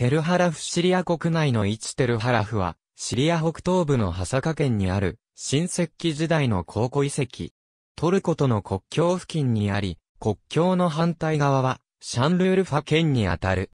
テルハラフシリア国内の位置テルハラフは、シリア北東部のハサカ県にある、新石器時代の考古遺跡。トルコとの国境付近にあり、国境の反対側は、シャンルールファ県にあたる。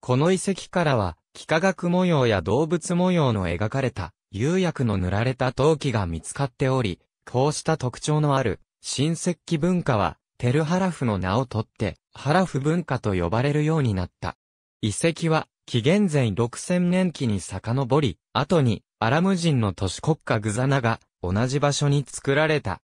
この遺跡からは、幾何学模様や動物模様の描かれた、釉薬の塗られた陶器が見つかっており、こうした特徴のある、新石器文化は、テルハラフの名をとって、ハラフ文化と呼ばれるようになった。遺跡は、紀元前6000年期に遡り、後にアラム人の都市国家グザナが同じ場所に作られた。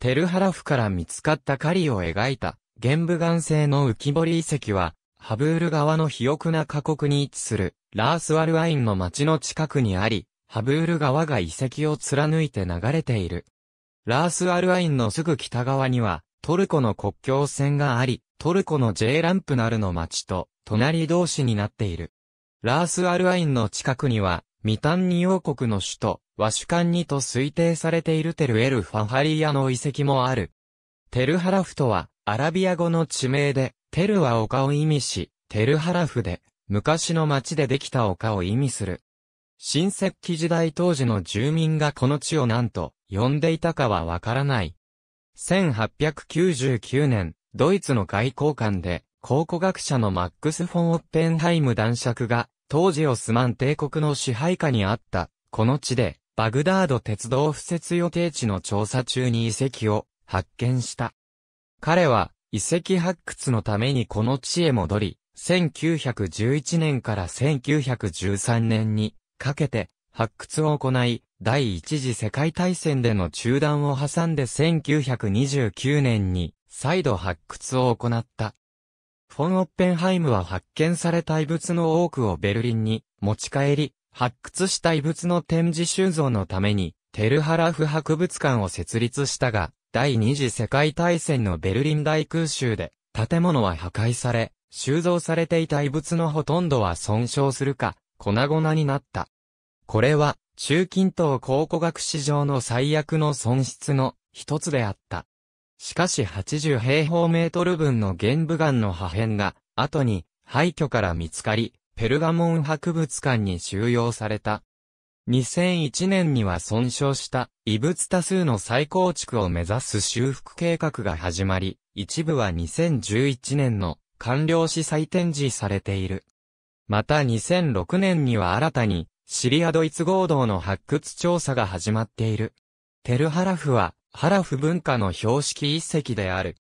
テルハラフから見つかった狩りを描いた玄武岩製の浮き彫り遺跡は、ハブール側の肥沃な過酷に位置するラースワルアインの町の近くにあり、ハブール川が遺跡を貫いて流れている。ラースワルアインのすぐ北側には、トルコの国境線があり、トルコの J ランプナルの町と隣同士になっている。ラース・アルアインの近くには、ミタンニ王国の首都、ワシュカンニと推定されているテルエル・ファハリアヤの遺跡もある。テルハラフとは、アラビア語の地名で、テルは丘を意味し、テルハラフで、昔の町でできた丘を意味する。新石器時代当時の住民がこの地を何と呼んでいたかはわからない。1899年、ドイツの外交官で、考古学者のマックス・フォン・オッペンハイム男爵が、当時オスマン帝国の支配下にあった、この地で、バグダード鉄道敷設予定地の調査中に遺跡を発見した。彼は、遺跡発掘のためにこの地へ戻り、1911年から1913年にかけて発掘を行い、第一次世界大戦での中断を挟んで1929年に再度発掘を行った。フォン・オッペンハイムは発見された遺物の多くをベルリンに持ち帰り、発掘した遺物の展示収蔵のために、テルハラフ博物館を設立したが、第二次世界大戦のベルリン大空襲で、建物は破壊され、収蔵されていた遺物のほとんどは損傷するか、粉々になった。これは、中近東考古学史上の最悪の損失の一つであった。しかし80平方メートル分の玄武岩の破片が、後に廃墟から見つかり、ペルガモン博物館に収容された。2001年には損傷した異物多数の再構築を目指す修復計画が始まり、一部は2011年の完了し再展示されている。また2006年には新たにシリアドイツ合同の発掘調査が始まっている。テルハラフはハラフ文化の標識一石である。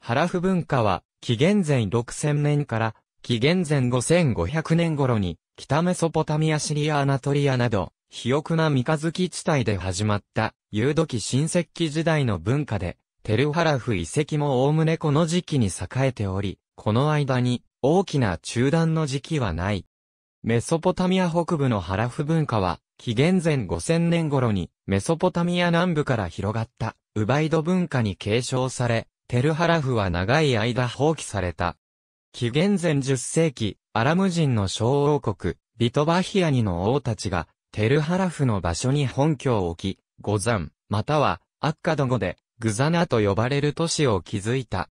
ハラフ文化は、紀元前6000年から紀元前5500年頃に、北メソポタミアシリアアナトリアなど、肥沃な三日月地帯で始まった、有土期新石器時代の文化で、テルハラフ遺跡も概ねこの時期に栄えており、この間に大きな中断の時期はない。メソポタミア北部のハラフ文化は、紀元前5000年頃にメソポタミア南部から広がったウバイド文化に継承され、テルハラフは長い間放棄された。紀元前10世紀、アラム人の小王国、ビトバヒアニの王たちが、テルハラフの場所に本拠を置き、ゴザン、または、アッカド語で、グザナと呼ばれる都市を築いた。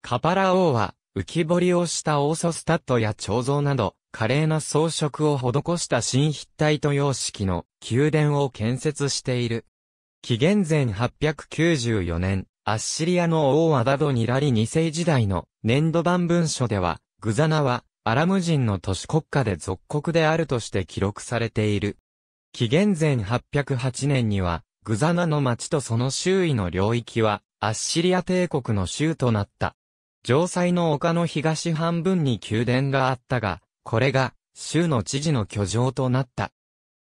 カパラ王は、浮き彫りをしたオーソスタッドや彫像など、華麗な装飾を施した新筆体と様式の宮殿を建設している。紀元前894年、アッシリアの王アダドニラリ2世時代の年度版文書では、グザナはアラム人の都市国家で属国であるとして記録されている。紀元前808年には、グザナの町とその周囲の領域は、アッシリア帝国の州となった。城塞の丘の東半分に宮殿があったが、これが、州の知事の居城となった。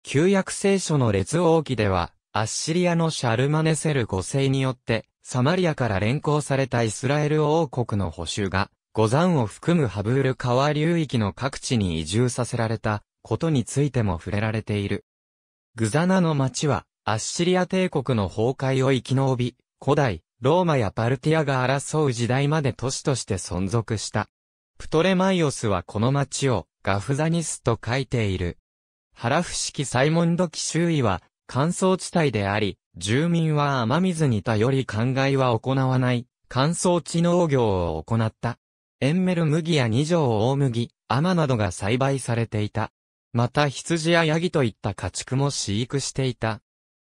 旧約聖書の列王記では、アッシリアのシャルマネセル5世によって、サマリアから連行されたイスラエル王国の補修が、五山を含むハブール川流域の各地に移住させられたことについても触れられている。グザナの町は、アッシリア帝国の崩壊を生き延び、古代、ローマやパルティアが争う時代まで都市として存続した。プトレマイオスはこの町をガフザニスと書いている。原伏式サイモンド期周囲は乾燥地帯であり、住民は雨水に頼り灌漑は行わない乾燥地農業を行った。エンメル麦や二条大麦、甘などが栽培されていた。また羊やヤギといった家畜も飼育していた。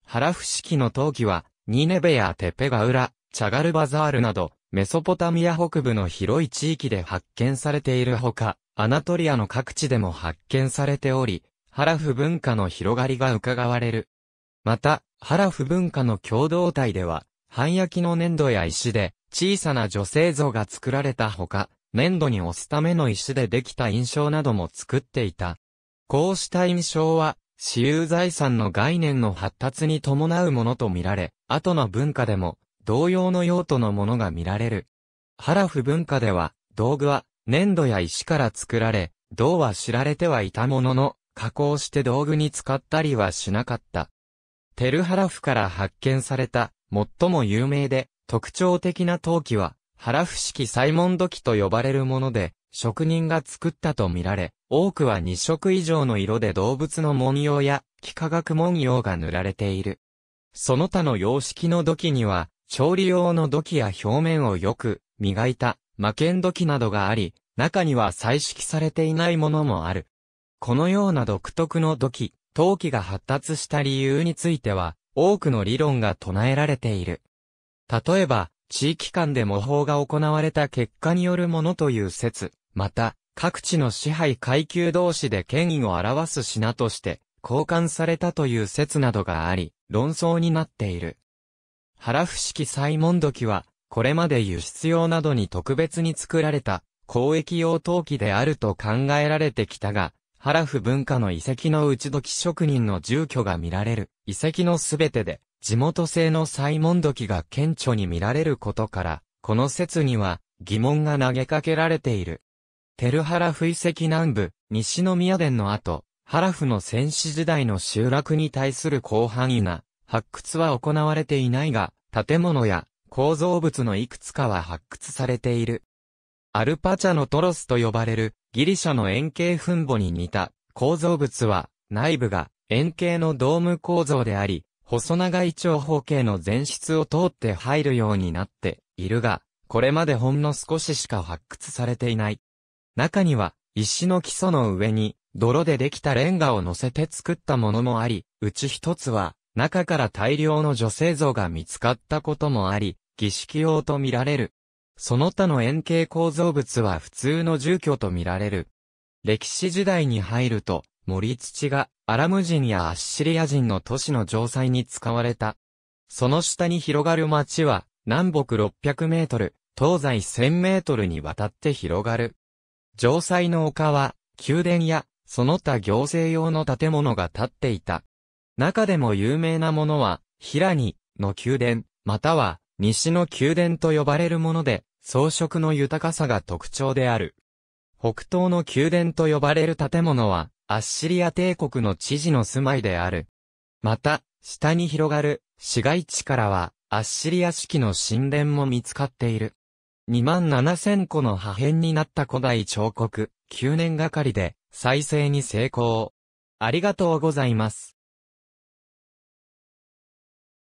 原伏式の陶器は、ニネベやテペガウラ、チャガルバザールなど、メソポタミア北部の広い地域で発見されているほか、アナトリアの各地でも発見されており、ハラフ文化の広がりが伺われる。また、ハラフ文化の共同体では、半焼きの粘土や石で、小さな女性像が作られたほか、粘土に押すための石でできた印象なども作っていた。こうした印象は、私有財産の概念の発達に伴うものとみられ、後の文化でも、同様の用途のものが見られる。ハラフ文化では、道具は粘土や石から作られ、銅は知られてはいたものの、加工して道具に使ったりはしなかった。テルハラフから発見された、最も有名で、特徴的な陶器は、ハラフ式サイモン土器と呼ばれるもので、職人が作ったとみられ、多くは2色以上の色で動物の文様や幾何学文様が塗られている。その他の様式の土器には、調理用の土器や表面をよく磨いた魔剣土器などがあり、中には彩色されていないものもある。このような独特の土器、陶器が発達した理由については、多くの理論が唱えられている。例えば、地域間で模倣が行われた結果によるものという説、また、各地の支配階級同士で権威を表す品として、交換されたという説などがあり、論争になっている。原伏式西門土器は、これまで輸出用などに特別に作られた、交易用陶器であると考えられてきたが、原府文化の遺跡の内土器職人の住居が見られる、遺跡のすべてで、地元製の西門土器が顕著に見られることから、この説には疑問が投げかけられている。テルハラフ遺跡南部、西宮殿の後、ハラフの戦士時代の集落に対する広範囲な発掘は行われていないが、建物や構造物のいくつかは発掘されている。アルパチャのトロスと呼ばれるギリシャの円形墳墓に似た構造物は内部が円形のドーム構造であり、細長い長方形の前室を通って入るようになっているが、これまでほんの少ししか発掘されていない。中には石の基礎の上に泥でできたレンガを乗せて作ったものもあり、うち一つは中から大量の女性像が見つかったこともあり、儀式用と見られる。その他の円形構造物は普通の住居と見られる。歴史時代に入ると、森土がアラム人やアッシリア人の都市の城塞に使われた。その下に広がる町は、南北600メートル、東西1000メートルにわたって広がる。城塞の丘は、宮殿や、その他行政用の建物が建っていた。中でも有名なものは、平にの宮殿、または西の宮殿と呼ばれるもので、装飾の豊かさが特徴である。北東の宮殿と呼ばれる建物は、アッシリア帝国の知事の住まいである。また、下に広がる市街地からは、アッシリア式の神殿も見つかっている。2万7千個の破片になった古代彫刻、9年がかりで再生に成功。ありがとうございます。